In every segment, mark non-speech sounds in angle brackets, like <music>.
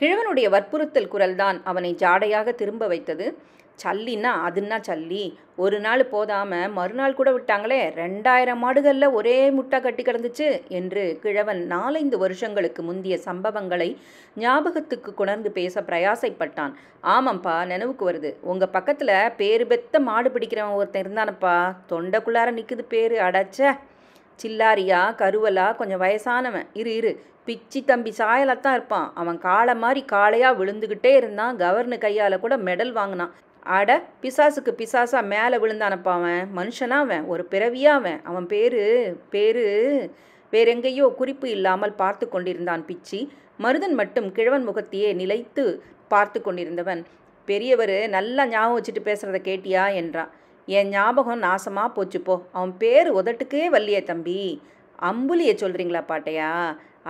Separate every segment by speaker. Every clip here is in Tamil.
Speaker 1: கிழவனுடைய வற்புறுத்தல் குரல்தான் அவனை ஜாடையாக திரும்ப வைத்தது சல்லின்னா அதுன்னா சல்லி ஒரு நாள் போதாம மறுநாள் கூட விட்டாங்களே ரெண்டாயிரம் மாடுகளில் ஒரே முட்டா கட்டி கிடந்துச்சு என்று கிழவன் நாலைந்து வருஷங்களுக்கு முந்திய சம்பவங்களை ஞாபகத்துக்கு கொணர்ந்து பேச பிரயாசைப்பட்டான் ஆமாம்ப்பா நினைவுக்கு வருது உங்கள் பக்கத்தில் பேரு பெத்த மாடு பிடிக்கிறவன் ஒருத்தன் இருந்தானப்பா தொண்டைக்குள்ளார நிற்குது பேர் அடைச்ச சில்லாரியா கருவலா கொஞ்சம் வயசானவன் இரு இரு பிச்சி தம்பி சாயலாத்தான் இருப்பான் அவன் காலை மாதிரி காளையாக விழுந்துக்கிட்டே இருந்தான் கவர்னு கையால் கூட மெடல் வாங்கினான் அட பிசாசுக்கு பிசாசா மேலே விழுந்தானப்பா அவன் மனுஷனா அவன் ஒரு பிறவியாவன் அவன் அவன் பேரு பேரு வேறெங்கையோ குறிப்பு இல்லாமல் பார்த்து கொண்டிருந்தான் பிச்சி மருதன் மட்டும் கிழவன் முகத்தையே நிலைத்து பார்த்து கொண்டிருந்தவன் பெரியவர் நல்லா ஞாபகம் வச்சுட்டு பேசுகிறத கேட்டியா என்றான் என் ஞாபகம் நாசமாக போச்சு போ அவன் பேர் உதட்டுக்கே வல்லியே தம்பி அம்புலியை சொல்கிறீங்களா பாட்டையா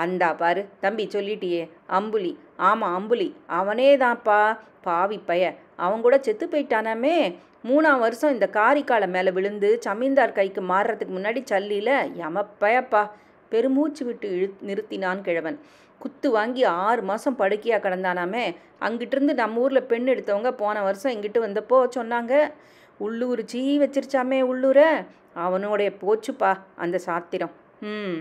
Speaker 1: அந்தா பாரு தம்பி சொல்லிட்டியே அம்புலி ஆமாம் அம்புலி அவனே தான்ப்பா பாவி பைய அவன் கூட செத்து போயிட்டானாமே மூணாம் வருஷம் இந்த காரிக்காலை மேலே விழுந்து சமீந்தார் கைக்கு மாறுறதுக்கு முன்னாடி சல்லியில் எமப்பயப்பா பெருமூச்சு விட்டு இழு நிறுத்தினான் கிழவன் குத்து வாங்கி ஆறு மாதம் படுக்கையாக கிடந்தானாமே அங்கிட்டிருந்து நம்ம ஊரில் பெண் எடுத்தவங்க போன வருஷம் இங்கிட்டு வந்தப்போ சொன்னாங்க உள்ளூர் ஜீ வச்சிருச்சாமே உள்ளூர அவனுடைய போச்சுப்பா அந்த சாத்திரம் ம்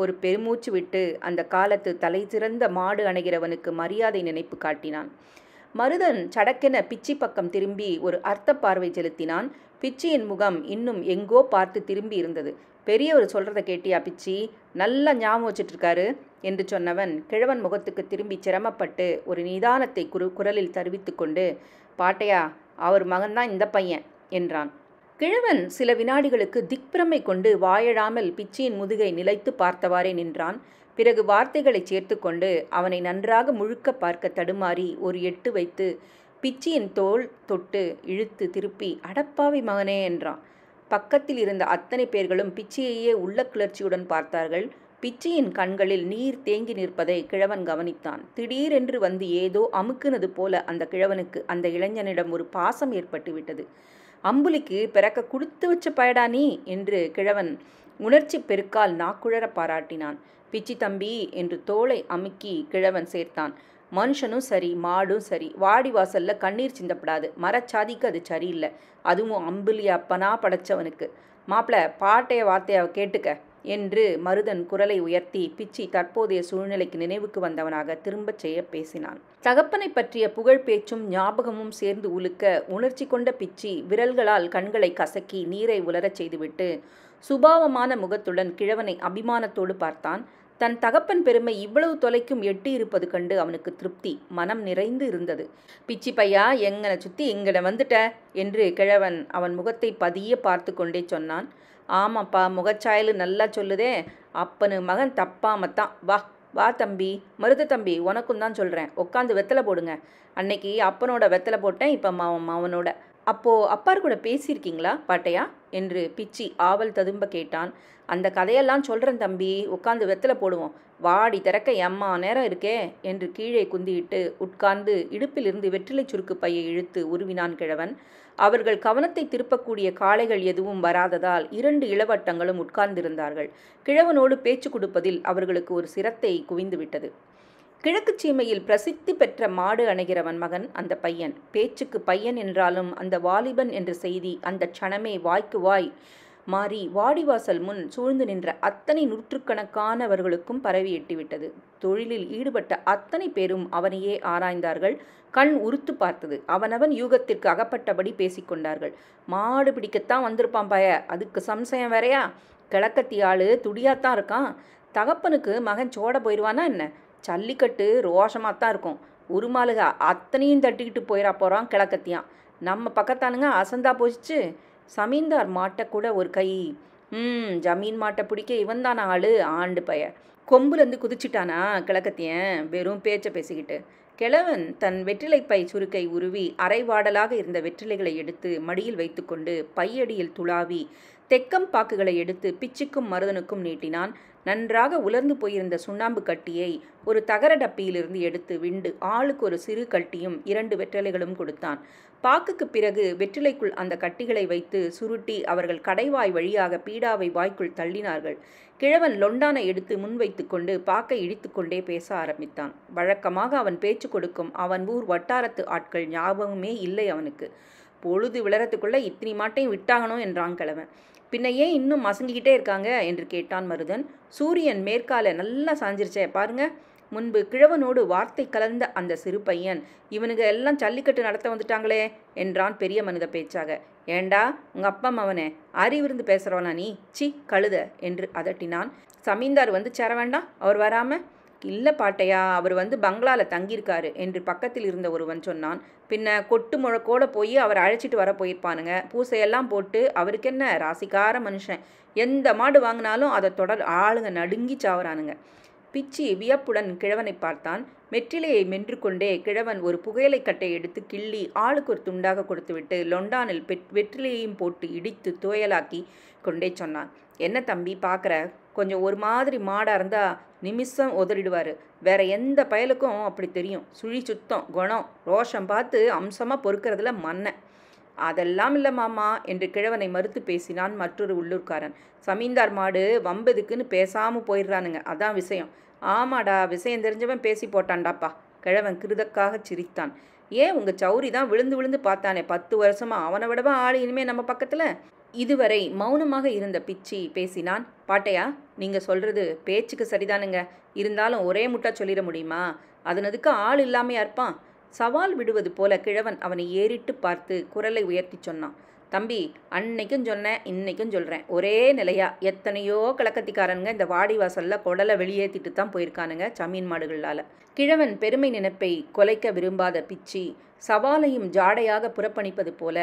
Speaker 1: ஒரு பெருமூச்சு விட்டு அந்த காலத்து தலை சிறந்த மாடு அணைகிறவனுக்கு மரியாதை நினைப்பு காட்டினான் மருதன் சடக்கென பிச்சி பக்கம் திரும்பி ஒரு அர்த்த பார்வை செலுத்தினான் பிச்சியின் முகம் இன்னும் எங்கோ பார்த்து திரும்பி இருந்தது பெரியவர் சொல்கிறத கேட்டியா பிச்சி நல்லா ஞாபகம் வச்சிட்ருக்காரு என்று சொன்னவன் கிழவன் முகத்துக்கு திரும்பி சிரமப்பட்டு ஒரு நிதானத்தை குரு குரலில் தெரிவித்து கொண்டு பாட்டையா அவர் மகன்தான் இந்த பையன் என்றான் கிழவன் சில வினாடிகளுக்கு திக்பிரமை கொண்டு வாயழாமல் பிச்சியின் முதுகை நிலைத்து பார்த்தவாறே நின்றான் பிறகு வார்த்தைகளை சேர்த்துக்கொண்டு அவனை நன்றாக முழுக்க பார்க்க தடுமாறி ஒரு எட்டு வைத்து பிச்சியின் தோல் தொட்டு இழுத்து திருப்பி அடப்பாவி மகனே என்றான் பக்கத்தில் இருந்த அத்தனை பேர்களும் பிச்சியையே உள்ள கிளர்ச்சியுடன் பார்த்தார்கள் பிச்சியின் கண்களில் நீர் தேங்கி நிற்பதை கிழவன் கவனித்தான் திடீரென்று வந்து ஏதோ அமுக்குனது போல அந்த கிழவனுக்கு அந்த இளைஞனிடம் ஒரு பாசம் ஏற்பட்டுவிட்டது அம்புலிக்கு பிறக்க கொடுத்து வச்ச பயடா நீ என்று கிழவன் உணர்ச்சி பெருக்கால் நாக்குழற பாராட்டினான் பிச்சி தம்பி என்று தோலை அமுக்கி கிழவன் சேர்த்தான் மனுஷனும் சரி மாடும் சரி வாடி வாசல்ல கண்ணீர் சிந்தப்படாது மரச்சாதிக்கு அது சரியில்லை அதுவும் அம்புலி அப்பனா படைச்சவனுக்கு மாப்பிள்ள பாட்டைய வார்த்தையை கேட்டுக்க என்று மருதன் குரலை உயர்த்தி பிச்சி தற்போதைய சூழ்நிலைக்கு நினைவுக்கு வந்தவனாக திரும்பச் செய்ய பேசினான் தகப்பனை பற்றிய புகழ் பேச்சும் ஞாபகமும் சேர்ந்து உலுக்க உணர்ச்சி கொண்ட பிச்சி விரல்களால் கண்களை கசக்கி நீரை உலரச் செய்துவிட்டு சுபாவமான முகத்துடன் கிழவனை அபிமானத்தோடு பார்த்தான் தன் தகப்பன் பெருமை இவ்வளவு தொலைக்கும் எட்டி இருப்பது கண்டு அவனுக்கு திருப்தி மனம் நிறைந்து இருந்தது பிச்சி பையா எங்கனை சுத்தி இங்கட வந்துட்ட என்று கிழவன் அவன் முகத்தை பதிய பார்த்து கொண்டே சொன்னான் ஆமாப்பா முகச்சாயலு நல்லா சொல்லுதே அப்பனு மகன் தப்பாமத்தான் வா வா தம்பி மருத தம்பி உனக்கும் தான் சொல்கிறேன் உட்காந்து வெத்தலை போடுங்க அன்னைக்கு அப்பனோட வெத்தலை போட்டேன் இப்போ மாவன் மாவனோட அப்போது அப்பார் கூட பேசியிருக்கீங்களா பாட்டையா என்று பிச்சி ஆவல் ததும்ப கேட்டான் அந்த கதையெல்லாம் சொல்கிறேன் தம்பி உட்காந்து வெத்தலை போடுவோம் வாடி திறக்க எம்மா நேரம் இருக்கே என்று கீழே குந்திட்டு உட்கார்ந்து இடுப்பிலிருந்து வெற்றிலை சுருக்கு பையை இழுத்து உருவினான் கிழவன் அவர்கள் கவனத்தை திருப்பக்கூடிய காளைகள் எதுவும் வராததால் இரண்டு இளவட்டங்களும் உட்கார்ந்திருந்தார்கள் கிழவனோடு பேச்சு கொடுப்பதில் அவர்களுக்கு ஒரு சிரத்தை குவிந்துவிட்டது கிழக்கு சீமையில் பிரசித்தி பெற்ற மாடு அணைகிறவன் மகன் அந்த பையன் பேச்சுக்கு பையன் என்றாலும் அந்த வாலிபன் என்ற செய்தி அந்த க்ஷணமே வாய்க்கு வாய் மாறி வாடிவாசல் முன் சூழ்ந்து நின்ற அத்தனை நூற்றுக்கணக்கானவர்களுக்கும் பரவி எட்டிவிட்டது தொழிலில் ஈடுபட்ட அத்தனை பேரும் அவனையே ஆராய்ந்தார்கள் கண் உறுத்து பார்த்தது அவனவன் யூகத்திற்கு அகப்பட்டபடி பேசிக்கொண்டார்கள் மாடு பிடிக்கத்தான் வந்திருப்பான் பய அதுக்கு சம்சயம் வேறையா கிழக்கத்தி ஆளு துடியாத்தான் இருக்கான் தகப்பனுக்கு மகன் சோட போயிடுவானா என்ன சல்லிக்கட்டு ரோஷமாக தான் இருக்கும் உருமாளுக அத்தனையும் தட்டிக்கிட்டு போயிடா போகிறான் கிழக்கத்தியான் நம்ம பக்கத்தானுங்க அசந்தா போச்சு சமீன்தார் மாட்டக்கூட ஒரு கை ம் ஜமீன் மாட்டை பிடிக்க இவன் தான் ஆளு ஆண்டு பைய கொம்புலேருந்து குதிச்சிட்டானா கிழக்கத்தியன் வெறும் பேச்சை பேசிக்கிட்டு கிழவன் தன் வெற்றிலை பை சுருக்கை உருவி அரைவாடலாக இருந்த வெற்றிலைகளை எடுத்து மடியில் வைத்துக்கொண்டு பையடியில் துளாவி தெக்கம் பாக்குகளை எடுத்து பிச்சுக்கும் மருதனுக்கும் நீட்டினான் நன்றாக உலர்ந்து போயிருந்த சுண்ணாம்பு கட்டியை ஒரு தகர டப்பியிலிருந்து எடுத்து விண்டு ஆளுக்கு ஒரு சிறு கட்டியும் இரண்டு வெற்றிலைகளும் கொடுத்தான் பாக்குக்கு பிறகு வெற்றிலைக்குள் அந்த கட்டிகளை வைத்து சுருட்டி அவர்கள் கடைவாய் வழியாக பீடாவை வாய்க்குள் தள்ளினார்கள் கிழவன் லொண்டானை எடுத்து முன்வைத்து கொண்டு பாக்கை கொண்டே பேச ஆரம்பித்தான் வழக்கமாக அவன் பேச்சு கொடுக்கும் அவன் ஊர் வட்டாரத்து ஆட்கள் ஞாபகமே இல்லை அவனுக்கு பொழுது விளரத்துக்குள்ள இத்தனை மாட்டையும் விட்டாகணும் என்றான் கிழவன் பின்ன ஏன் இன்னும் மசங்கிக்கிட்டே இருக்காங்க என்று கேட்டான் மருதன் சூரியன் மேற்கால நல்லா சாஞ்சிருச்சே பாருங்கள் முன்பு கிழவனோடு வார்த்தை கலந்த அந்த சிறு பையன் இவனுங்க எல்லாம் ஜல்லிக்கட்டு நடத்த வந்துட்டாங்களே என்றான் பெரிய மனித பேச்சாக ஏண்டா உங்க அப்பா அவனே அறிவிருந்து பேசுகிறவனா நீ சி கழுத என்று அதட்டினான் சமீந்தார் வந்து சேர வேண்டாம் அவர் வராமல் இல்லை பாட்டையா அவர் வந்து பங்களாவில் தங்கியிருக்காரு என்று பக்கத்தில் இருந்த ஒருவன் சொன்னான் பின்ன கொட்டு முழக்கோட போய் அவர் அழைச்சிட்டு வர போயிருப்பானுங்க பூசையெல்லாம் போட்டு அவருக்கு என்ன ராசிக்கார மனுஷன் எந்த மாடு வாங்கினாலும் அதை தொடர் ஆளுங்க நடுங்கி சாவறானுங்க பிச்சி வியப்புடன் கிழவனை பார்த்தான் மெற்றிலையை மென்று கொண்டே கிழவன் ஒரு புகையிலை கட்டை எடுத்து கிள்ளி ஆளுக்கு ஒரு துண்டாக கொடுத்துவிட்டு லொண்டானில் பெட் வெற்றிலையையும் போட்டு இடித்து துயலாக்கி கொண்டே சொன்னான் என்ன தம்பி பார்க்குற கொஞ்சம் ஒரு மாதிரி மாடாக இருந்தால் நிமிஷம் உதறிடுவார் வேற எந்த பயலுக்கும் அப்படி தெரியும் சுழி சுத்தம் குணம் ரோஷம் பார்த்து அம்சமாக பொறுக்கிறதுல மன்ன அதெல்லாம் இல்லை மாமா என்று கிழவனை மறுத்து பேசினான் மற்றொரு உள்ளூர்காரன் சமீந்தார் மாடு வம்பதுக்குன்னு பேசாமல் போயிடுறானுங்க அதான் விஷயம் ஆமாடா விஷயம் தெரிஞ்சவன் பேசி போட்டான்டாப்பா கிழவன் கிருதக்காக சிரித்தான் ஏன் உங்கள் சௌரி தான் விழுந்து விழுந்து பார்த்தானே பத்து வருஷமாக அவனை விடவா ஆள் இனிமே நம்ம பக்கத்தில் இதுவரை மௌனமாக இருந்த பிச்சி பேசினான் பாட்டையா நீங்கள் சொல்கிறது பேச்சுக்கு சரிதானுங்க இருந்தாலும் ஒரே முட்டா சொல்லிட முடியுமா அதனதுக்கு ஆள் இல்லாமையா இருப்பான் சவால் விடுவது போல கிழவன் அவனை ஏறிட்டு பார்த்து குரலை உயர்த்தி சொன்னான் தம்பி அன்னைக்கும் சொன்னேன் இன்றைக்கும் சொல்கிறேன் ஒரே நிலையாக எத்தனையோ கலக்கத்திக்காரனுங்க இந்த வாடி வாசலில் குடலை வெளியேற்றிட்டு தான் போயிருக்கானுங்க சமீன் மாடுகளால் கிழவன் பெருமை நினைப்பை கொலைக்க விரும்பாத பிச்சி சவாலையும் ஜாடையாக புறப்பணிப்பது போல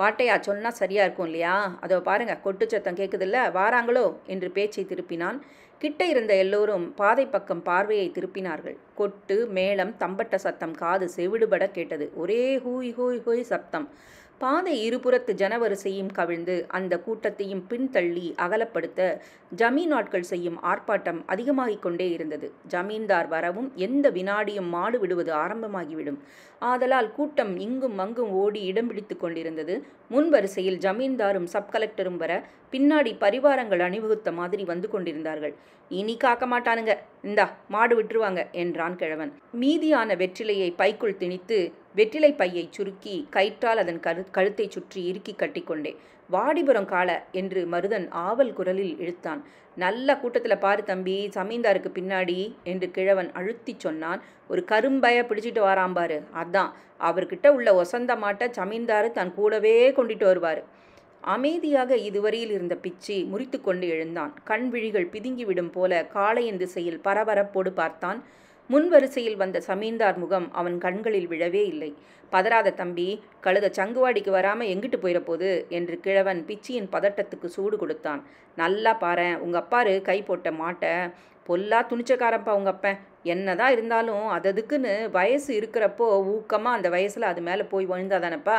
Speaker 1: பாட்டையா சொன்னால் சரியாக இருக்கும் இல்லையா அதோ பாருங்கள் கொட்டு சத்தம் கேட்குதில்ல வாராங்களோ என்று பேச்சை திருப்பினான் கிட்ட இருந்த எல்லோரும் பாதை பக்கம் பார்வையை திருப்பினார்கள் கொட்டு மேளம் தம்பட்ட சத்தம் காது செவிடுபட கேட்டது ஒரே ஹூய் ஹூய் ஹூய் சத்தம் பாதை இருபுறத்து ஜனவரிசையும் கவிழ்ந்து அந்த கூட்டத்தையும் பின்தள்ளி அகலப்படுத்த ஜமீன் ஆட்கள் செய்யும் ஆர்ப்பாட்டம் அதிகமாகிக் கொண்டே இருந்தது ஜமீன்தார் வரவும் எந்த வினாடியும் மாடு விடுவது ஆரம்பமாகிவிடும் ஆதலால் கூட்டம் இங்கும் அங்கும் ஓடி இடம் பிடித்து கொண்டிருந்தது முன்வரிசையில் ஜமீன்தாரும் சப் கலெக்டரும் வர பின்னாடி பரிவாரங்கள் அணிவகுத்த மாதிரி வந்து கொண்டிருந்தார்கள் இனி காக்க மாட்டானுங்க இந்தா மாடு விட்டுருவாங்க என்றான் கிழவன் மீதியான வெற்றிலையை பைக்குள் திணித்து வெற்றிலை பையை சுருக்கி கயிற்றால் அதன் கரு கழுத்தை சுற்றி இறுக்கி கட்டிக்கொண்டே வாடிபுரம் கால என்று மருதன் ஆவல் குரலில் இழுத்தான் நல்ல கூட்டத்தில் பாரு தம்பி சமீந்தாருக்கு பின்னாடி என்று கிழவன் அழுத்தி சொன்னான் ஒரு கரும்பய பிடிச்சிட்டு வாராம்பாரு அதான் அவர்கிட்ட உள்ள ஒசந்த மாட்ட சமீந்தாரு தான் கூடவே கொண்டுட்டு வருவார் அமைதியாக இதுவரையில் இருந்த பிச்சி முறித்து கொண்டு எழுந்தான் விழிகள் பிதுங்கிவிடும் போல காளையின் திசையில் பரபரப்போடு பார்த்தான் முன்வரிசையில் வந்த சமீந்தார் முகம் அவன் கண்களில் விழவே இல்லை பதறாத தம்பி கழுத சங்குவாடிக்கு வராமல் எங்கிட்டு போயிட போது என்று கிழவன் பிச்சியின் பதட்டத்துக்கு சூடு கொடுத்தான் நல்லா பாரு உங்க அப்பாரு கை போட்ட மாட்டை பொல்லா துணிச்சக்காரப்பா உங்க அப்ப என்னதான் இருந்தாலும் அததுக்குன்னு வயசு இருக்கிறப்போ ஊக்கமாக அந்த வயசில் அது மேலே போய் விழுந்தாதானப்பா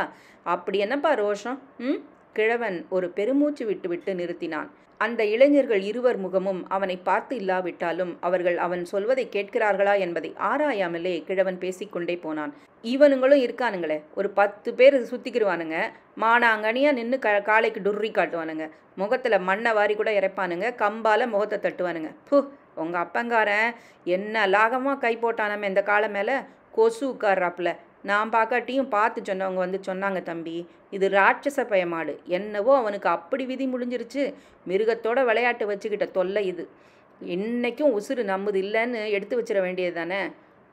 Speaker 1: அப்படி என்னப்பா ரோஷம் ம் கிழவன் ஒரு பெருமூச்சு விட்டுவிட்டு நிறுத்தினான் அந்த இளைஞர்கள் இருவர் முகமும் அவனை பார்த்து இல்லாவிட்டாலும் அவர்கள் அவன் சொல்வதை கேட்கிறார்களா என்பதை ஆராயாமலே கிழவன் பேசிக்கொண்டே போனான் இவனுங்களும் இருக்கானுங்களே ஒரு பத்து பேர் சுத்திக்கிடுவானுங்க மானாங்கனியாக நின்று க காலைக்கு டுர்ரி காட்டுவானுங்க முகத்தில் மண்ணை வாரி கூட இறைப்பானுங்க கம்பால் முகத்தை தட்டுவானுங்க ஃபு உங்க அப்பங்காரன் என்ன லாகமாக கை போட்டானாம இந்த காலம் மேலே கொசு உட்கார்றாப்புல நான் பார்க்காட்டியும் பார்த்து சொன்னவங்க வந்து சொன்னாங்க தம்பி இது ராட்சச பயமாடு என்னவோ அவனுக்கு அப்படி விதி முடிஞ்சிருச்சு மிருகத்தோட விளையாட்டு வச்சுக்கிட்ட தொல்லை இது இன்றைக்கும் உசுறு நம்புது இல்லைன்னு எடுத்து வச்சிட வேண்டியது தானே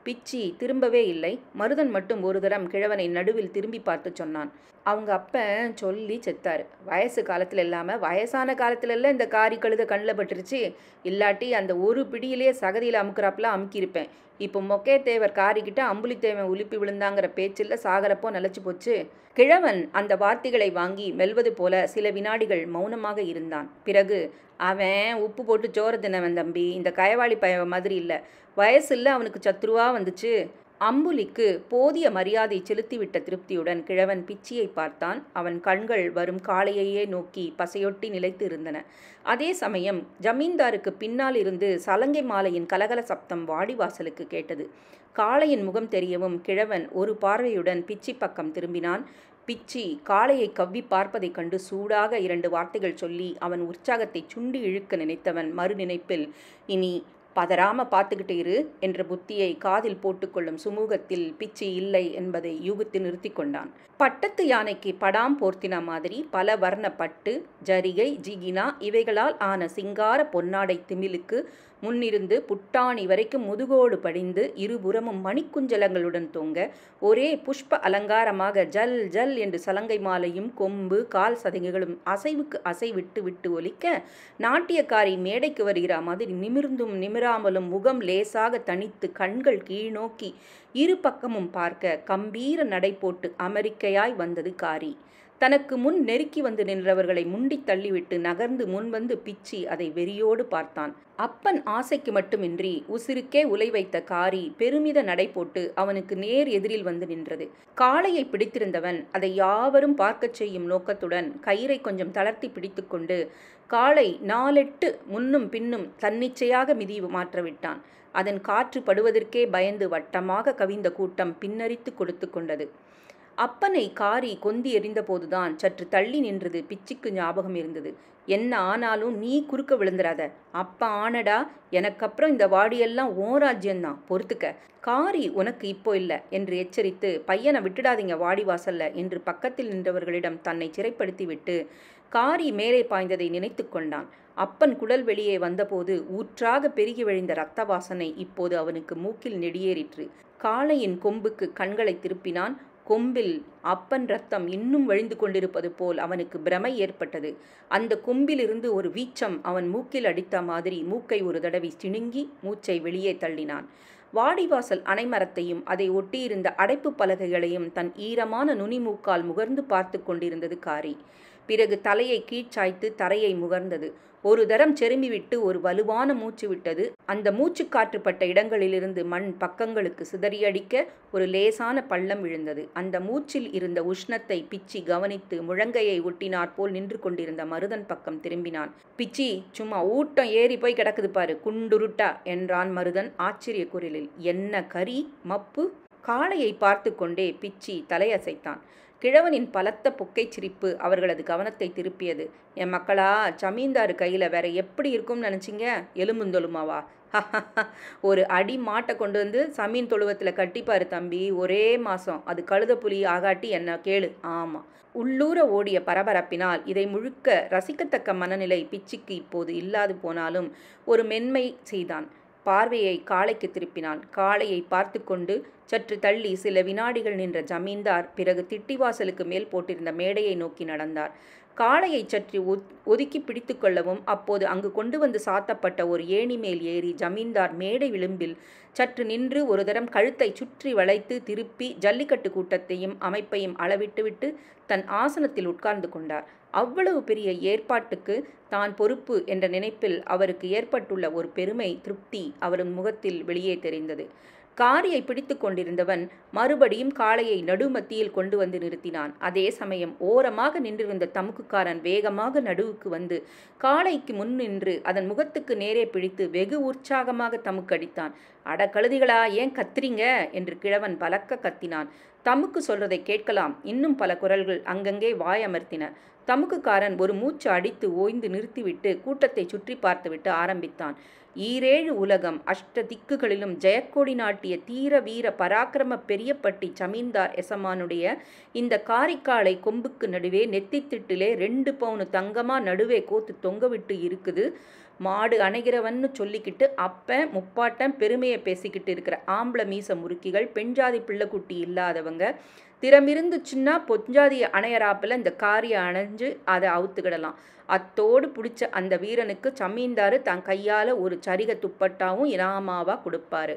Speaker 1: பிச்சி திரும்பவே இல்லை மருதன் மட்டும் ஒரு தரம் கிழவனை நடுவில் திரும்பி பார்த்து சொன்னான் அவங்க அப்பன் சொல்லி செத்தார் வயசு காலத்தில் இல்லாமல் வயசான காலத்துலலாம் இந்த காரி கழுத கண்ணில் பட்டுருச்சு இல்லாட்டி அந்த ஒரு பிடியிலேயே சகதியில் அமுக்கிறாப்புல அமுக்கியிருப்பேன் இப்போ மொக்கே தேவர் காரிக்கிட்ட அம்புலித்தேவன் உலுப்பி விழுந்தாங்கிற பேச்சில் சாகரப்போ நிலச்சி போச்சு கிழவன் அந்த வார்த்தைகளை வாங்கி மெல்வது போல சில வினாடிகள் மௌனமாக இருந்தான் பிறகு அவன் உப்பு போட்டு சோறு தினவன் தம்பி இந்த கயவாளி பய மாதிரி இல்லை வயசு இல்லை அவனுக்கு சத்ருவா வந்துச்சு அம்புலிக்கு போதிய மரியாதை செலுத்திவிட்ட திருப்தியுடன் கிழவன் பிச்சியை பார்த்தான் அவன் கண்கள் வரும் காளையையே நோக்கி பசையொட்டி நிலைத்து இருந்தன அதே சமயம் ஜமீன்தாருக்கு பின்னால் இருந்து சலங்கை மாலையின் கலகல சப்தம் வாடிவாசலுக்கு கேட்டது காளையின் முகம் தெரியவும் கிழவன் ஒரு பார்வையுடன் பிச்சி பக்கம் திரும்பினான் பிச்சி காளையை கவ்வி பார்ப்பதைக் கண்டு சூடாக இரண்டு வார்த்தைகள் சொல்லி அவன் உற்சாகத்தை சுண்டி இழுக்க நினைத்தவன் மறுநினைப்பில் இனி பதறாம பார்த்துக்கிட்டு இரு என்ற புத்தியை காதில் போட்டுக்கொள்ளும் சுமூகத்தில் பிச்சு இல்லை என்பதை யூகித்து நிறுத்தி கொண்டான் பட்டத்து யானைக்கு படாம் போர்த்தின மாதிரி பல வர்ண பட்டு ஜரிகை ஜிகினா இவைகளால் ஆன சிங்கார பொன்னாடை திமிலுக்கு முன்னிருந்து புட்டாணி வரைக்கும் முதுகோடு படிந்து இருபுறமும் மணிக்குஞ்சலங்களுடன் தொங்க ஒரே புஷ்ப அலங்காரமாக ஜல் ஜல் என்று சலங்கை மாலையும் கொம்பு கால் சதங்குகளும் அசைவுக்கு அசை விட்டு ஒலிக்க நாட்டியக்காரி மேடைக்கு வருகிற மாதிரி நிமிர்ந்தும் நிமிராமலும் முகம் லேசாக தனித்து கண்கள் கீழ்நோக்கி இரு பக்கமும் பார்க்க கம்பீர நடை போட்டு அமெரிக்கையாய் வந்தது காரி தனக்கு முன் நெருக்கி வந்து நின்றவர்களை முண்டி தள்ளிவிட்டு நகர்ந்து முன்வந்து பிச்சி அதை வெறியோடு பார்த்தான் அப்பன் ஆசைக்கு மட்டுமின்றி உசிருக்கே உலை வைத்த காரி பெருமித நடை போட்டு அவனுக்கு நேர் எதிரில் வந்து நின்றது காளையை பிடித்திருந்தவன் அதை யாவரும் பார்க்கச் செய்யும் நோக்கத்துடன் கயிறை கொஞ்சம் தளர்த்தி பிடித்துக்கொண்டு காளை நாலெட்டு முன்னும் பின்னும் தன்னிச்சையாக மிதி மாற்றவிட்டான் அதன் காற்று படுவதற்கே பயந்து வட்டமாக கவிந்த கூட்டம் பின்னரித்து கொடுத்து கொண்டது அப்பனை காரி கொந்தி எறிந்தபோதுதான் சற்று தள்ளி நின்றது பிச்சிக்கு ஞாபகம் இருந்தது என்ன ஆனாலும் நீ குறுக்க விழுந்துடாத அப்பா ஆனடா எனக்கப்புறம் இந்த வாடியெல்லாம் ஓ ராஜ்யந்தான் பொறுத்துக்க காரி உனக்கு இப்போ இல்லை என்று எச்சரித்து பையனை விட்டுடாதீங்க வாடி வாசல்ல என்று பக்கத்தில் நின்றவர்களிடம் தன்னை சிறைப்படுத்திவிட்டு காரி மேலே பாய்ந்ததை நினைத்து கொண்டான் அப்பன் குழல் வெளியே வந்தபோது ஊற்றாக பெருகி வழிந்த இரத்த வாசனை இப்போது அவனுக்கு மூக்கில் நெடியேறிற்று காளையின் கொம்புக்கு கண்களை திருப்பினான் கொம்பில் அப்பன் ரத்தம் இன்னும் வழிந்து கொண்டிருப்பது போல் அவனுக்கு பிரமை ஏற்பட்டது அந்த கொம்பிலிருந்து ஒரு வீச்சம் அவன் மூக்கில் அடித்த மாதிரி மூக்கை ஒரு தடவை சிணுங்கி மூச்சை வெளியே தள்ளினான் வாடிவாசல் அனைமரத்தையும் அதை ஒட்டியிருந்த அடைப்பு பலகைகளையும் தன் ஈரமான நுனி மூக்கால் முகர்ந்து பார்த்து கொண்டிருந்தது காரி பிறகு தலையை கீழ்ச்சாய்த்து தரையை முகர்ந்தது ஒரு தரம் விட்டு ஒரு வலுவான மூச்சு விட்டது அந்த மூச்சு காற்றுப்பட்ட இடங்களிலிருந்து மண் பக்கங்களுக்கு சிதறியடிக்க ஒரு லேசான பள்ளம் விழுந்தது அந்த மூச்சில் இருந்த உஷ்ணத்தை பிச்சி கவனித்து முழங்கையை ஒட்டினார் போல் நின்று கொண்டிருந்த மருதன் பக்கம் திரும்பினான் பிச்சி சும்மா ஊட்டம் ஏறி போய் கிடக்குது பாரு குண்டுருட்டா என்றான் மருதன் ஆச்சரிய குரலில் என்ன கரி மப்பு காளையை பார்த்து கொண்டே பிச்சி தலையசைத்தான் கிழவனின் பலத்த பொக்கை சிரிப்பு அவர்களது கவனத்தை திருப்பியது என் மக்களா ஜமீன்தார் கையில் வேற எப்படி இருக்கும்னு நினச்சிங்க எலும்புந்தொலுமாவா ஒரு அடி மாட்டை கொண்டு வந்து சமீன் தொழுவத்தில் கட்டிப்பார் தம்பி ஒரே மாதம் அது கழுத புலி ஆகாட்டி என்ன கேளு ஆமாம் உள்ளூர ஓடிய பரபரப்பினால் இதை முழுக்க ரசிக்கத்தக்க மனநிலை பிச்சுக்கு இப்போது இல்லாது போனாலும் ஒரு மென்மை செய்தான் பார்வையை காளைக்கு திருப்பினான் காளையை பார்த்து கொண்டு சற்று தள்ளி சில வினாடிகள் நின்ற ஜமீன்தார் பிறகு திட்டிவாசலுக்கு மேல் போட்டிருந்த மேடையை நோக்கி நடந்தார் காளையை சற்று ஒதுக்கி பிடித்து கொள்ளவும் அப்போது அங்கு கொண்டு வந்து சாத்தப்பட்ட ஒரு ஏணி மேல் ஏறி ஜமீன்தார் மேடை விளிம்பில் சற்று நின்று ஒரு தரம் கழுத்தை சுற்றி வளைத்து திருப்பி ஜல்லிக்கட்டு கூட்டத்தையும் அமைப்பையும் அளவிட்டுவிட்டு தன் ஆசனத்தில் உட்கார்ந்து கொண்டார் அவ்வளவு பெரிய ஏற்பாட்டுக்கு தான் பொறுப்பு என்ற நினைப்பில் அவருக்கு ஏற்பட்டுள்ள ஒரு பெருமை திருப்தி அவரின் முகத்தில் வெளியே தெரிந்தது காரியை பிடித்து கொண்டிருந்தவன் மறுபடியும் காளையை நடுமத்தியில் கொண்டு வந்து நிறுத்தினான் அதே சமயம் ஓரமாக நின்றிருந்த தமுக்குக்காரன் வேகமாக நடுவுக்கு வந்து காளைக்கு முன் நின்று அதன் முகத்துக்கு நேரே பிடித்து வெகு உற்சாகமாக தமுக்கடித்தான் அட கழுதிகளா ஏன் கத்துறீங்க என்று கிழவன் பலக்க கத்தினான் தமுக்கு சொல்றதை கேட்கலாம் இன்னும் பல குரல்கள் அங்கங்கே வாயமர்த்தின தமுக்குக்காரன் ஒரு மூச்சு அடித்து ஓய்ந்து நிறுத்திவிட்டு கூட்டத்தை சுற்றி பார்த்துவிட்டு ஆரம்பித்தான் ஈரேழு உலகம் அஷ்ட திக்குகளிலும் ஜெயக்கோடி நாட்டிய தீர வீர பராக்கிரம பெரியப்பட்டி ஜமீன்தார் எசமானுடைய இந்த காரிக்காலை கொம்புக்கு நடுவே நெத்தித்திட்டிலே ரெண்டு பவுனு தங்கமா நடுவே கோத்து தொங்கவிட்டு இருக்குது மாடு அணைகிறவன்னு சொல்லிக்கிட்டு அப்ப முப்பாட்டம் பெருமையை பேசிக்கிட்டு இருக்கிற ஆம்பளை மீச முறுக்கிகள் பெண்ஜாதி பிள்ளைக்குட்டி இல்லாதவங்க திறமிருந்துச்சுன்னா பொஞ்சாதியை அணையராப்பில் இந்த காரியை அணைஞ்சு அதை அவுத்துக்கிடலாம் அத்தோடு பிடிச்ச அந்த வீரனுக்கு சமீந்தாரு தன் கையால் ஒரு சரிக துப்பட்டாவும் இனாமாவாக கொடுப்பாரு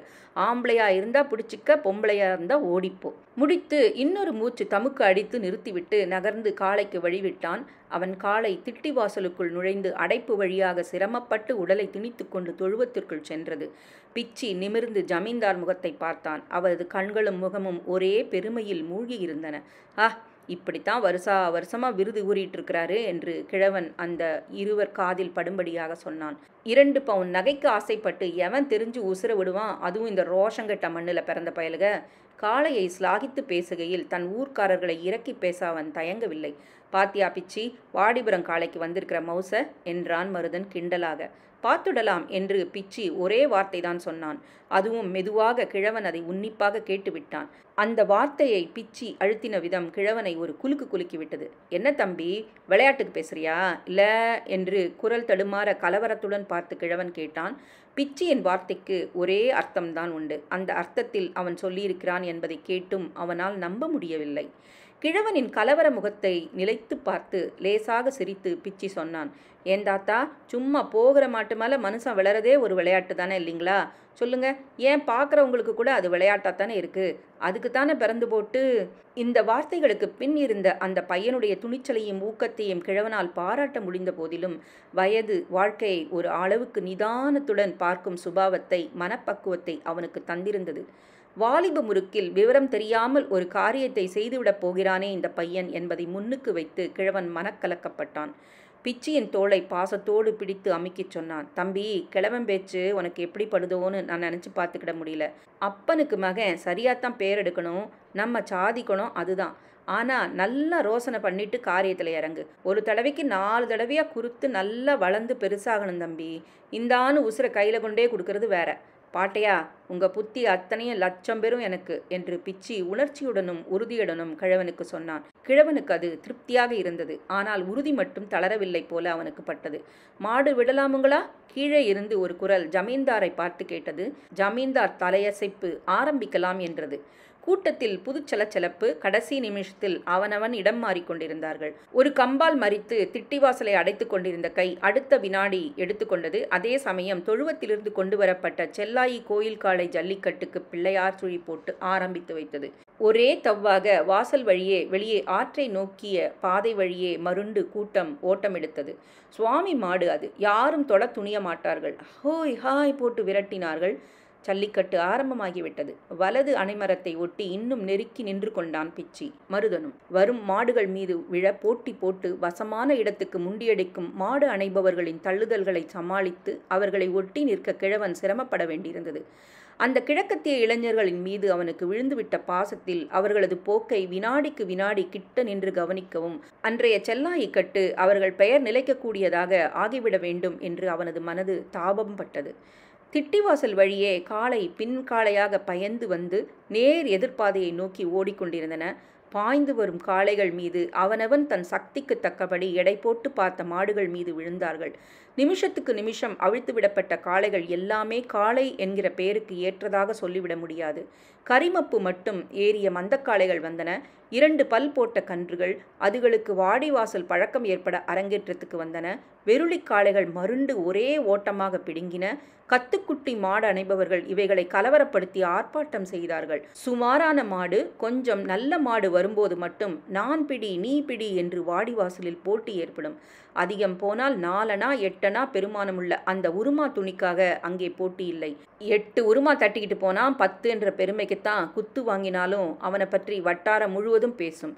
Speaker 1: ஆம்பளையாக இருந்தால் பிடிச்சிக்க பொம்பளையாக இருந்தால் ஓடிப்போ முடித்து இன்னொரு மூச்சு தமுக்கு அடித்து நிறுத்திவிட்டு நகர்ந்து காளைக்கு வழிவிட்டான் அவன் காளை திட்டி வாசலுக்குள் நுழைந்து அடைப்பு வழியாக சிரமப்பட்டு உடலை திணித்து கொண்டு தொழுவத்திற்குள் சென்றது பிச்சி நிமிர்ந்து ஜமீன்தார் முகத்தை பார்த்தான் அவரது கண்களும் முகமும் ஒரே பெருமையில் மூழ்கியிருந்தன ஆ இப்படித்தான் வருஷா வருஷமாக விருது கூறியிட்டிருக்கிறாரு என்று கிழவன் அந்த இருவர் காதில் படும்படியாக சொன்னான் இரண்டு பவுன் நகைக்கு ஆசைப்பட்டு எவன் தெரிஞ்சு உசுர விடுவான் அதுவும் இந்த ரோஷங்கட்ட மண்ணில் பிறந்த பயலுக காளையை ஸ்லாகித்து பேசுகையில் தன் ஊர்க்காரர்களை இறக்கி பேச அவன் தயங்கவில்லை பாத்தியா பிச்சி வாடிபுரம் காளைக்கு வந்திருக்கிற மௌச என்றான் மருதன் கிண்டலாக பார்த்துடலாம் என்று பிச்சி ஒரே வார்த்தைதான் சொன்னான் அதுவும் மெதுவாக கிழவன் அதை உன்னிப்பாக கேட்டுவிட்டான் அந்த வார்த்தையை பிச்சி அழுத்தின விதம் கிழவனை ஒரு குலுக்கு குலுக்கி விட்டது என்ன தம்பி விளையாட்டுக்கு பேசுறியா இல்ல என்று குரல் தடுமாற கலவரத்துடன் பார்த்து கிழவன் கேட்டான் பிச்சியின் வார்த்தைக்கு ஒரே அர்த்தம்தான் உண்டு அந்த அர்த்தத்தில் அவன் சொல்லியிருக்கிறான் என்பதை கேட்டும் அவனால் நம்ப முடியவில்லை கிழவனின் கலவர முகத்தை நிலைத்து பார்த்து லேசாக சிரித்து பிச்சி சொன்னான் ஏன் தாத்தா சும்மா போகிற மாட்டு மேலே மனுஷன் விளறதே ஒரு விளையாட்டு தானே இல்லைங்களா சொல்லுங்க ஏன் பார்க்குறவங்களுக்கு கூட அது விளையாட்டாக தானே இருக்குது அதுக்கு தானே பிறந்து போட்டு இந்த வார்த்தைகளுக்கு பின் இருந்த அந்த பையனுடைய துணிச்சலையும் ஊக்கத்தையும் கிழவனால் பாராட்ட முடிந்த போதிலும் வயது வாழ்க்கையை ஒரு அளவுக்கு நிதானத்துடன் பார்க்கும் சுபாவத்தை மனப்பக்குவத்தை அவனுக்கு தந்திருந்தது வாலிப முறுக்கில் விவரம் தெரியாமல் ஒரு காரியத்தை செய்துவிடப் போகிறானே இந்த பையன் என்பதை முன்னுக்கு வைத்து கிழவன் மனக்கலக்கப்பட்டான் பிச்சியின் தோளை பாசத்தோடு பிடித்து அமுக்கிச் சொன்னான் தம்பி கிழவன் பேச்சு உனக்கு எப்படி படுதோன்னு நான் நினச்சி பார்த்துக்கிட முடியல அப்பனுக்கு மகன் சரியாகத்தான் பேர் எடுக்கணும் நம்ம சாதிக்கணும் அதுதான் ஆனால் நல்லா ரோசனை பண்ணிட்டு காரியத்தில் இறங்கு ஒரு தடவைக்கு நாலு தடவையாக குறுத்து நல்லா வளர்ந்து பெருசாகணும் தம்பி இந்தான்னு உசுரை கையில் கொண்டே கொடுக்கறது வேற பாட்டையா உங்க புத்தி அத்தனையும் லட்சம் பெறும் எனக்கு என்று பிச்சி உணர்ச்சியுடனும் உறுதியுடனும் கிழவனுக்கு சொன்னான் கிழவனுக்கு அது திருப்தியாக இருந்தது ஆனால் உறுதி மட்டும் தளரவில்லை போல அவனுக்கு பட்டது மாடு விடலாமுங்களா கீழே இருந்து ஒரு குரல் ஜமீன்தாரை பார்த்து கேட்டது ஜமீன்தார் தலையசைப்பு ஆரம்பிக்கலாம் என்றது கூட்டத்தில் புதுச்சலச்சலப்பு கடைசி நிமிஷத்தில் அவனவன் இடம் மாறிக்கொண்டிருந்தார்கள் ஒரு கம்பால் மறித்து திட்டிவாசலை அடைத்துக் கொண்டிருந்த கை அடுத்த வினாடி எடுத்துக்கொண்டது அதே சமயம் தொழுவத்திலிருந்து கொண்டு வரப்பட்ட செல்லாயி கோயில் காலை ஜல்லிக்கட்டுக்கு பிள்ளையார் சுழி போட்டு ஆரம்பித்து வைத்தது ஒரே தவ்வாக வாசல் வழியே வெளியே ஆற்றை நோக்கிய பாதை வழியே மருண்டு கூட்டம் ஓட்டம் எடுத்தது சுவாமி மாடு அது யாரும் தொட துணிய மாட்டார்கள் ஹோய் ஹாய் போட்டு விரட்டினார்கள் ஜல்லிக்கட்டு ஆரம்பமாகிவிட்டது வலது அணைமரத்தை ஒட்டி இன்னும் நெருக்கி நின்று கொண்டான் பிச்சி மருதனும் வரும் மாடுகள் மீது விழ போட்டி போட்டு வசமான இடத்துக்கு முண்டியடிக்கும் மாடு அணைபவர்களின் தள்ளுதல்களை சமாளித்து அவர்களை ஒட்டி நிற்க கிழவன் சிரமப்பட வேண்டியிருந்தது அந்த கிழக்கத்திய இளைஞர்களின் மீது அவனுக்கு விழுந்துவிட்ட பாசத்தில் அவர்களது போக்கை வினாடிக்கு வினாடி கிட்ட நின்று கவனிக்கவும் அன்றைய செல்லாயி கட்டு அவர்கள் பெயர் நிலைக்கக்கூடியதாக ஆகிவிட வேண்டும் என்று அவனது மனது தாபம் பட்டது திட்டிவாசல் வழியே காலை பின் காளையாக பயந்து வந்து நேர் எதிர்பாதையை நோக்கி ஓடிக்கொண்டிருந்தன பாய்ந்து வரும் காளைகள் மீது அவனவன் தன் சக்திக்கு தக்கபடி எடை போட்டு பார்த்த மாடுகள் மீது விழுந்தார்கள் நிமிஷத்துக்கு நிமிஷம் அவிழ்த்து விடப்பட்ட காளைகள் எல்லாமே காளை என்கிற பெயருக்கு ஏற்றதாக சொல்லிவிட முடியாது கரிமப்பு மட்டும் ஏறிய மந்தக்காளைகள் வந்தன இரண்டு பல் போட்ட கன்றுகள் அதுகளுக்கு வாடிவாசல் பழக்கம் ஏற்பட அரங்கேற்றத்துக்கு வந்தன காளைகள் மருண்டு ஒரே ஓட்டமாக பிடுங்கின கத்துக்குட்டி மாடு அணைபவர்கள் இவைகளை கலவரப்படுத்தி ஆர்ப்பாட்டம் செய்தார்கள் சுமாரான மாடு கொஞ்சம் நல்ல மாடு வரும்போது மட்டும் நான் பிடி நீ பிடி என்று வாடிவாசலில் போட்டி ஏற்படும் அதிகம் போனால் நாலனா எட்டு பெருமானம் பெருமானமுள்ள அந்த உருமா துணிக்காக அங்கே போட்டி இல்லை எட்டு உருமா தட்டிக்கிட்டு போனால் பத்து என்ற பெருமைக்குத்தான் குத்து வாங்கினாலும் அவனை பற்றி வட்டாரம் முழுவதும் பேசும்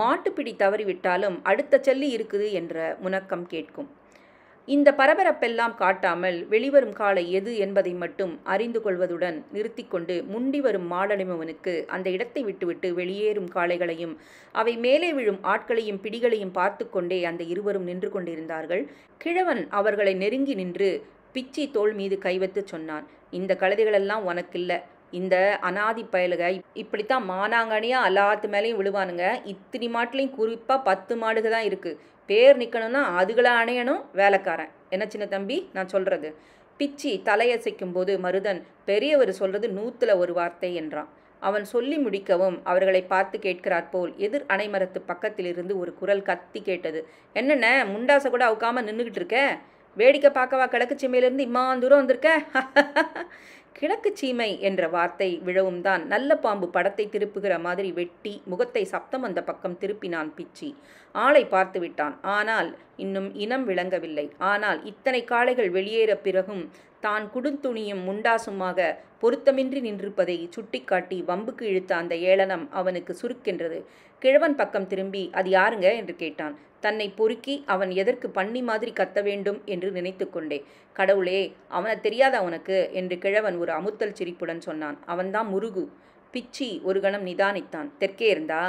Speaker 1: மாட்டுப்பிடி தவறிவிட்டாலும் அடுத்த செல்லி இருக்குது என்ற முனக்கம் கேட்கும் இந்த பரபரப்பெல்லாம் காட்டாமல் வெளிவரும் காலை எது என்பதை மட்டும் அறிந்து கொள்வதுடன் நிறுத்தி கொண்டு முண்டி வரும் மாடனிமவனுக்கு அந்த இடத்தை விட்டுவிட்டு வெளியேறும் காளைகளையும் அவை மேலே விழும் ஆட்களையும் பிடிகளையும் பார்த்து கொண்டே அந்த இருவரும் நின்று கொண்டிருந்தார்கள் கிழவன் அவர்களை நெருங்கி நின்று பிச்சி தோல் மீது கைவத்து சொன்னான் இந்த கழுதைகளெல்லாம் உனக்கில்ல இந்த அனாதி பயலுக இப்படித்தான் மானாங்கனியாக எல்லாத்து மேலேயும் விழுவானுங்க இத்தனி மாட்டிலையும் குறிப்பாக பத்து மாடுகள் தான் இருக்குது பேர் நிற்கணும்னா அதுகளை அணையணும் வேலைக்காரன் என்ன சின்ன தம்பி நான் சொல்கிறது பிச்சி தலையசைக்கும் போது மருதன் பெரியவர் சொல்றது நூற்றுல ஒரு வார்த்தை என்றான் அவன் சொல்லி முடிக்கவும் அவர்களை பார்த்து கேட்கிறார் போல் எதிர் அணைமரத்து பக்கத்திலிருந்து ஒரு குரல் கத்தி கேட்டது என்னென்ன முண்டாசை கூட அவுக்காம நின்றுக்கிட்டு இருக்க வேடிக்கை பார்க்கவா கிழக்கு செம்மையிலேருந்து இம்மா தூரம் வந்திருக்க <laughs> கிழக்கு சீமை என்ற வார்த்தை விழவும் தான் நல்ல பாம்பு படத்தை திருப்புகிற மாதிரி வெட்டி முகத்தை சப்தம் அந்த பக்கம் திருப்பினான் பிச்சி ஆளை பார்த்து விட்டான் ஆனால் இன்னும் இனம் விளங்கவில்லை ஆனால் இத்தனை காளைகள் வெளியேற பிறகும் தான் குடுந்துணியும் முண்டாசுமாக பொருத்தமின்றி நின்றிருப்பதை சுட்டிக்காட்டி வம்புக்கு இழுத்த அந்த ஏளனம் அவனுக்கு சுருக்கென்றது கிழவன் பக்கம் திரும்பி அது யாருங்க என்று கேட்டான் தன்னை பொறுக்கி அவன் எதற்கு பண்ணி மாதிரி கத்த வேண்டும் என்று நினைத்து கொண்டே கடவுளே அவனை தெரியாத அவனுக்கு என்று கிழவன் ஒரு அமுத்தல் சிரிப்புடன் சொன்னான் அவன்தான் முருகு பிச்சி ஒரு கணம் நிதானித்தான் தெற்கே இருந்தா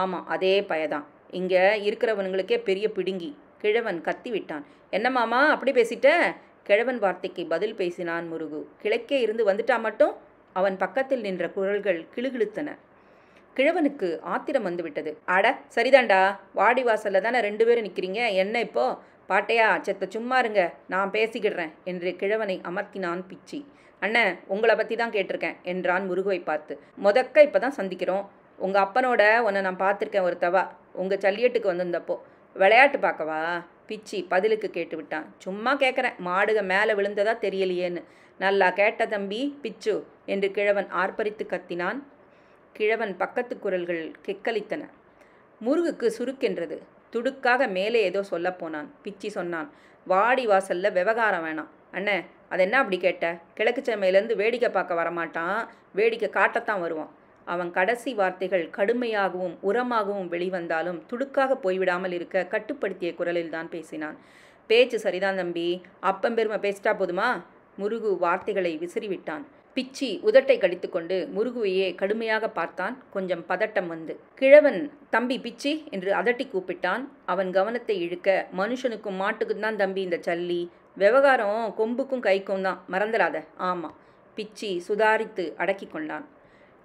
Speaker 1: ஆமாம் அதே பயதான் இங்கே இருக்கிறவனுங்களுக்கே பெரிய பிடுங்கி கிழவன் கத்தி விட்டான் என்ன மாமா அப்படி பேசிட்ட கிழவன் வார்த்தைக்கு பதில் பேசினான் முருகு கிழக்கே இருந்து வந்துட்டா மட்டும் அவன் பக்கத்தில் நின்ற குரல்கள் கிளுகிழுத்தன கிழவனுக்கு ஆத்திரம் வந்துவிட்டது அட சரிதாண்டா வாடி வாசல்ல தானே ரெண்டு பேரும் நிற்கிறீங்க என்ன இப்போ பாட்டையா செத்த சும்மா இருங்க நான் பேசிக்கிடுறேன் என்று கிழவனை அமர்த்தினான் பிச்சி அண்ணன் உங்களை பற்றி தான் கேட்டிருக்கேன் என்றான் முருகுவை பார்த்து முதக்க இப்போ தான் சந்திக்கிறோம் உங்கள் அப்பனோட உன்னை நான் பார்த்துருக்கேன் ஒரு தவா உங்கள் சல்லியட்டுக்கு வந்திருந்தப்போ விளையாட்டு பார்க்கவா பிச்சி பதிலுக்கு கேட்டு விட்டான் சும்மா கேட்குறேன் மாடுக மேலே விழுந்ததா தெரியலையேன்னு நல்லா கேட்ட தம்பி பிச்சு என்று கிழவன் ஆர்ப்பரித்து கத்தினான் கிழவன் பக்கத்து குரல்கள் கெக்களித்தன முருகுக்கு சுருக்கென்றது துடுக்காக மேலே ஏதோ சொல்ல போனான் பிச்சி சொன்னான் வாடி வாசல்ல விவகாரம் வேணாம் அண்ணே அதை என்ன அப்படி கேட்ட கிழக்கு சென்னையிலேருந்து வேடிக்கை பார்க்க வரமாட்டான் வேடிக்கை காட்டத்தான் வருவான் அவன் கடைசி வார்த்தைகள் கடுமையாகவும் உரமாகவும் வெளிவந்தாலும் துடுக்காக போய்விடாமல் இருக்க கட்டுப்படுத்திய குரலில் தான் பேசினான் பேச்சு சரிதான் தம்பி அப்பம்பெருமை பேசிட்டா போதுமா முருகு வார்த்தைகளை விசிறிவிட்டான் பிச்சி உதட்டை கடித்துக்கொண்டு முருகுவையே கடுமையாக பார்த்தான் கொஞ்சம் பதட்டம் வந்து கிழவன் தம்பி பிச்சி என்று அதட்டி கூப்பிட்டான் அவன் கவனத்தை இழுக்க மனுஷனுக்கும் மாட்டுக்கும் தான் தம்பி இந்த சல்லி விவகாரம் கொம்புக்கும் கைக்கும் தான் மறந்துடாத ஆமாம் பிச்சி சுதாரித்து அடக்கி கொண்டான்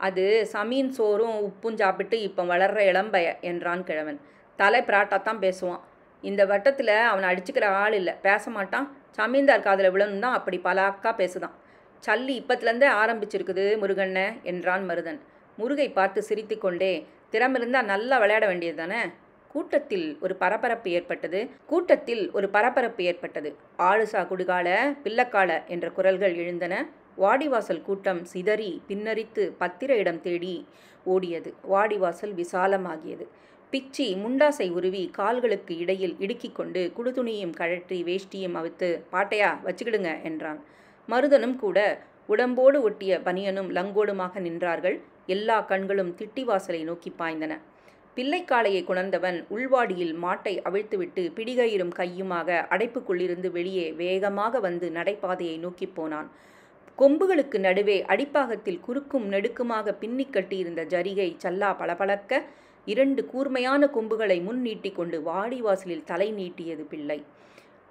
Speaker 1: அது சமீன் சோறும் உப்பும் சாப்பிட்டு இப்போ வளர்ற இளம்பய என்றான் கிழவன் தலை பிராட்டாத்தான் பேசுவான் இந்த வட்டத்தில் அவனை அடிச்சுக்கிற ஆள் இல்லை பேச மாட்டான் சமீந்தார் காதில் விழணும் தான் அப்படி பலாக்கா பேசுதான் சல்லி இப்பத்துலேருந்தே ஆரம்பிச்சிருக்குது முருகண்ண என்றான் மருதன் முருகை பார்த்து சிரித்து கொண்டே திறமிருந்தால் நல்லா விளையாட வேண்டியது தானே கூட்டத்தில் ஒரு பரபரப்பு ஏற்பட்டது கூட்டத்தில் ஒரு பரபரப்பு ஏற்பட்டது ஆளுசா குடுகால பில்லக்கால என்ற குரல்கள் எழுந்தன வாடிவாசல் கூட்டம் சிதறி பின்னரித்து பத்திர இடம் தேடி ஓடியது வாடிவாசல் விசாலமாகியது பிச்சி முண்டாசை உருவி கால்களுக்கு இடையில் இடுக்கிக் கொண்டு குடுதுணியும் கழற்றி வேஷ்டியும் அவித்து பாட்டையா வச்சுக்கிடுங்க என்றான் மருதனும் கூட உடம்போடு ஒட்டிய பனியனும் லங்கோடுமாக நின்றார்கள் எல்லா கண்களும் திட்டிவாசலை நோக்கி பாய்ந்தன பிள்ளைக்காளையை குணர்ந்தவன் உள்வாடியில் மாட்டை அவிழ்த்துவிட்டு பிடிகயிரும் கையுமாக அடைப்புக்குள்ளிருந்து வெளியே வேகமாக வந்து நடைபாதையை நோக்கிப் போனான் கொம்புகளுக்கு நடுவே அடிப்பாகத்தில் குறுக்கும் நெடுக்குமாக பின்னி கட்டியிருந்த ஜரிகை சல்லா பளபளக்க இரண்டு கூர்மையான கொம்புகளை முன் கொண்டு வாடிவாசலில் தலை நீட்டியது பிள்ளை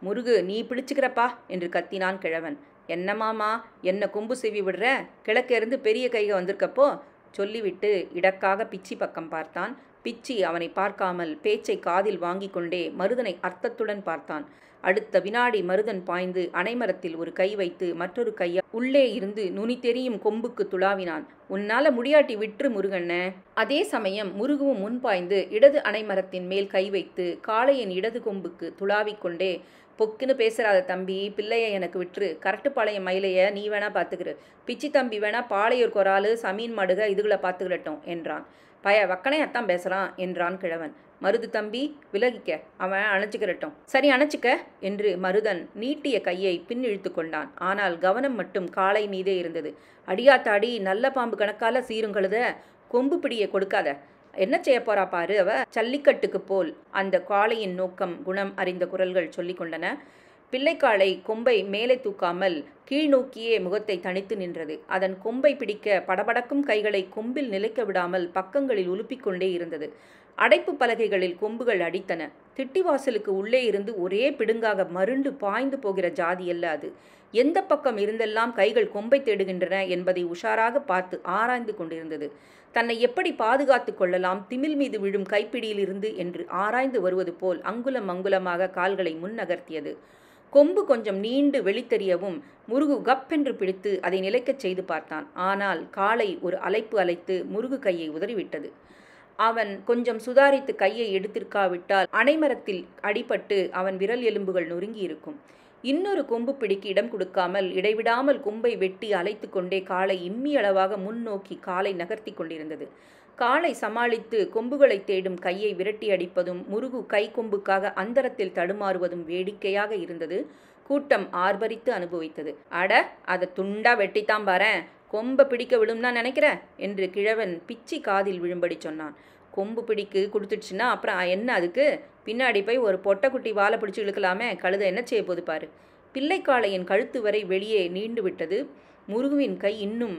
Speaker 1: முருகு நீ பிடிச்சுக்கிறப்பா என்று கத்தினான் கிழவன் என்ன மாமா என்ன கும்பு செவி விடுற கிழக்கேருந்து பெரிய கைக வந்திருக்கப்போ சொல்லிவிட்டு இடக்காக பிச்சி பக்கம் பார்த்தான் பிச்சி அவனை பார்க்காமல் பேச்சை காதில் வாங்கி கொண்டே மருதனை அர்த்தத்துடன் பார்த்தான் அடுத்த வினாடி மருதன் பாய்ந்து அனைமரத்தில் ஒரு கை வைத்து மற்றொரு கையால் உள்ளே இருந்து நுனி தெரியும் கொம்புக்கு துளாவினான் உன்னால முடியாட்டி விற்று முருகண்ண அதே சமயம் முருகவும் முன்பாய்ந்து இடது அனைமரத்தின் மேல் கை வைத்து காளையின் இடது கொம்புக்கு துளாவிக்கொண்டே பொக்குன்னு பேசுகிறாத தம்பி பிள்ளைய எனக்கு விட்டுரு பாளையம் மயிலைய நீ வேணா பார்த்துக்கிரு பிச்சி தம்பி வேணா பாளையூர் கொராலு சமீன் மடுக இதுகளை பார்த்துக்கிடட்டும் என்றான் பய வக்கனையாத்தான் பேசுகிறான் என்றான் கிழவன் மருது தம்பி விலகிக்க அவன் அணைச்சிக்கிறட்டும் சரி அணைச்சிக்க என்று மருதன் நீட்டிய கையை பின் இழுத்து கொண்டான் ஆனால் கவனம் மட்டும் காலை மீதே இருந்தது அடியாத்தாடி நல்ல பாம்பு கணக்கால சீருங்கழுத கொம்பு பிடியை கொடுக்காத என்ன செய்ய போறா பாரு அவ சல்லிக்கட்டுக்கு போல் அந்த காளையின் நோக்கம் குணம் அறிந்த குரல்கள் சொல்லி கொண்டன பிள்ளைக்காளை கொம்பை மேலே தூக்காமல் கீழ்நோக்கியே முகத்தை தனித்து நின்றது அதன் கொம்பை பிடிக்க படபடக்கும் கைகளை கொம்பில் நிலைக்க விடாமல் பக்கங்களில் உலுப்பிக்கொண்டே இருந்தது அடைப்பு பலகைகளில் கொம்புகள் அடித்தன திட்டிவாசலுக்கு உள்ளே இருந்து ஒரே பிடுங்காக மருண்டு பாய்ந்து போகிற ஜாதி அல்ல அது எந்த பக்கம் இருந்தெல்லாம் கைகள் கொம்பை தேடுகின்றன என்பதை உஷாராக பார்த்து ஆராய்ந்து கொண்டிருந்தது தன்னை எப்படி பாதுகாத்து கொள்ளலாம் திமில் மீது விழும் கைப்பிடியிலிருந்து என்று ஆராய்ந்து வருவது போல் அங்குலம் அங்குலமாக கால்களை முன்னகர்த்தியது கொம்பு கொஞ்சம் நீண்டு வெளித்தெரியவும் முருகு கப்பென்று பிடித்து அதை நிலைக்கச் செய்து பார்த்தான் ஆனால் காலை ஒரு அலைப்பு அலைத்து முருகு கையை உதறிவிட்டது அவன் கொஞ்சம் சுதாரித்து கையை எடுத்திருக்காவிட்டால் அனைமரத்தில் அடிபட்டு அவன் விரல் எலும்புகள் நொறுங்கி இருக்கும் இன்னொரு கொம்பு பிடிக்கு இடம் கொடுக்காமல் இடைவிடாமல் கொம்பை வெட்டி அழைத்து கொண்டே காலை இம்மி அளவாக முன்னோக்கி காலை நகர்த்தி கொண்டிருந்தது காலை சமாளித்து கொம்புகளை தேடும் கையை விரட்டி அடிப்பதும் முருகு கை கொம்புக்காக அந்தரத்தில் தடுமாறுவதும் வேடிக்கையாக இருந்தது கூட்டம் ஆர்ப்பரித்து அனுபவித்தது அட அதை துண்டா வெட்டித்தான் பாரேன் கொம்பை பிடிக்க விழும்னா நினைக்கிற என்று கிழவன் பிச்சி காதில் விழும்படி சொன்னான் கொம்பு பிடிக்கு கொடுத்துடுச்சுன்னா அப்புறம் என்ன அதுக்கு பின்னாடி போய் ஒரு பொட்டைக்குட்டி வாழை பிடிச்சி இழுக்கலாமே கழுத என்ன செய்ய போது பாரு பிள்ளைக்காளையின் கழுத்து வரை வெளியே நீண்டு விட்டது முருகுவின் கை இன்னும்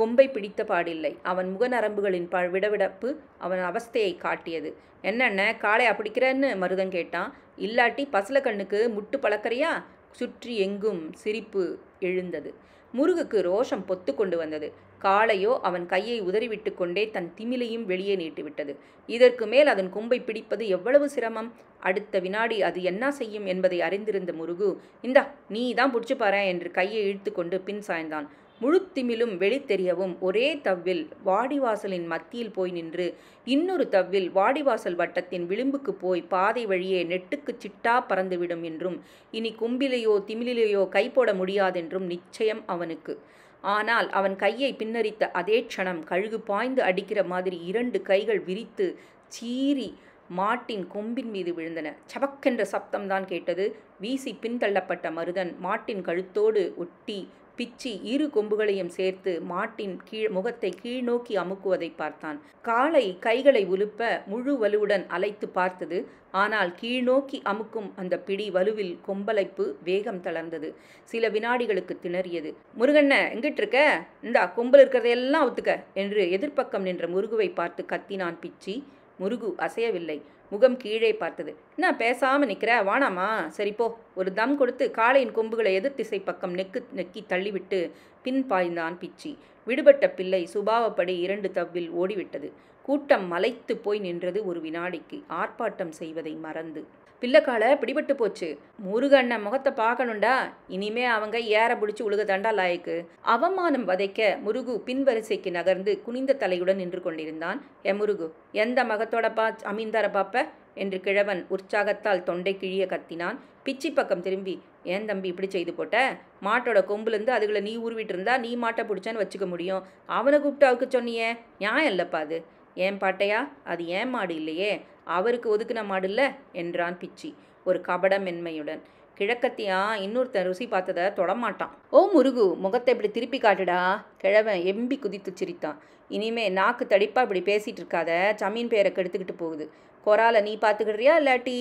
Speaker 1: கொம்பை பிடித்த பாடில்லை அவன் முகநரம்புகளின் ப விடவிடப்பு அவன் அவஸ்தையை காட்டியது என்னென்ன காளையா பிடிக்கிறேன்னு மருதம் கேட்டான் இல்லாட்டி பசல கண்ணுக்கு முட்டு பழக்கறியா சுற்றி எங்கும் சிரிப்பு எழுந்தது முருகுக்கு ரோஷம் பொத்து கொண்டு வந்தது காளையோ அவன் கையை உதறிவிட்டு கொண்டே தன் திமிலையும் வெளியே நீட்டுவிட்டது இதற்கு மேல் அதன் கொம்பை பிடிப்பது எவ்வளவு சிரமம் அடுத்த வினாடி அது என்ன செய்யும் என்பதை அறிந்திருந்த முருகு இந்தா நீ தான் பிடிச்சு பாரு என்று கையை இழுத்து கொண்டு பின் சாய்ந்தான் முழுத்திமிலும் வெளித்தெரியவும் ஒரே தவ்வில் வாடிவாசலின் மத்தியில் போய் நின்று இன்னொரு தவ்வில் வாடிவாசல் வட்டத்தின் விளிம்புக்கு போய் பாதை வழியே நெட்டுக்கு சிட்டா பறந்துவிடும் என்றும் இனி கும்பிலேயோ திமிழிலேயோ கைப்போட முடியாதென்றும் நிச்சயம் அவனுக்கு ஆனால் அவன் கையை பின்னரித்த அதே க்ஷணம் கழுகு பாய்ந்து அடிக்கிற மாதிரி இரண்டு கைகள் விரித்து சீறி மாட்டின் கொம்பின் மீது விழுந்தன சபக்கென்ற சப்தம்தான் கேட்டது வீசி பின்தள்ளப்பட்ட மருதன் மாட்டின் கழுத்தோடு ஒட்டி பிச்சி இரு கொம்புகளையும் சேர்த்து மாட்டின் கீழ் முகத்தை கீழ்நோக்கி அமுக்குவதை பார்த்தான் காலை கைகளை உலுப்ப முழு வலுவுடன் அலைத்து பார்த்தது ஆனால் கீழ் நோக்கி அமுக்கும் அந்த பிடி வலுவில் கொம்பலைப்பு வேகம் தளர்ந்தது சில வினாடிகளுக்கு திணறியது முருகண்ண எங்கிட்டு இருக்க இந்தா கொம்பல் இருக்கிறதையெல்லாம் ஒத்துக்க என்று எதிர்ப்பக்கம் நின்ற முருகுவை பார்த்து கத்தினான் பிச்சி முருகு அசையவில்லை முகம் கீழே பார்த்தது நான் பேசாமல் நிற்கிற வானாமா சரி போ ஒரு தம் கொடுத்து காளையின் கொம்புகளை எதிர்த்திசை பக்கம் நெக்கு நெக்கி தள்ளிவிட்டு பின் பாய்ந்தான் பிச்சி விடுபட்ட பிள்ளை சுபாவப்படி இரண்டு தவ்வில் ஓடிவிட்டது கூட்டம் மலைத்து போய் நின்றது ஒரு வினாடிக்கு ஆர்ப்பாட்டம் செய்வதை மறந்து பிள்ளைக்கால பிடிபட்டு போச்சு முருகண்ண முகத்தை பார்க்கணுண்டா இனிமே அவங்க ஏற பிடிச்சி உழுக தண்டா லாய்க்கு அவமானம் வதைக்க முருகு பின்வரிசைக்கு நகர்ந்து குனிந்த தலையுடன் நின்று கொண்டிருந்தான் எ முருகு எந்த மகத்தோட பா அமீந்தார பாப்ப என்று கிழவன் உற்சாகத்தால் தொண்டை கிழிய கத்தினான் பிச்சி பக்கம் திரும்பி ஏன் தம்பி இப்படி செய்து போட்ட மாட்டோட கொம்புலேருந்து அதுகளை நீ உருவிட்டு இருந்தா நீ மாட்டை பிடிச்சான்னு வச்சுக்க முடியும் அவனை கூப்பிட்டு அவுக்கு சொன்னியே நியாயம் இல்லைப்பா அது ஏன் பாட்டையா அது ஏன் மாடு இல்லையே அவருக்கு ஒதுக்குன இல்லை என்றான் பிச்சி ஒரு கபட மென்மையுடன் கிழக்கத்தியா இன்னொருத்தன் ருசி பார்த்ததை தொடமாட்டான் ஓ முருகு முகத்தை இப்படி திருப்பி காட்டுடா கிழவன் எம்பி குதித்து சிரித்தான் இனிமே நாக்கு தடிப்பாக இப்படி பேசிகிட்டு இருக்காத சமீன் பேரை கெடுத்துக்கிட்டு போகுது கொராலை நீ பார்த்துக்கிடுறியா இல்லாட்டி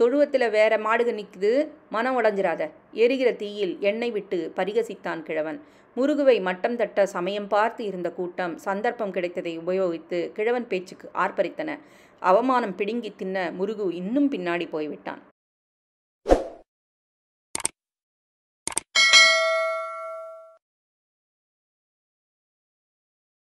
Speaker 1: தொழுவத்தில் வேற மாடுகள் நிற்குது மனம் உடஞ்சிராத எரிகிற தீயில் எண்ணெய் விட்டு பரிகசித்தான் கிழவன் முருகுவை மட்டம் தட்ட சமயம் பார்த்து இருந்த கூட்டம் சந்தர்ப்பம் கிடைத்ததை உபயோகித்து கிழவன் பேச்சுக்கு ஆர்ப்பரித்தன அவமானம் பிடுங்கி தின்ன முருகு இன்னும் பின்னாடி போய்விட்டான்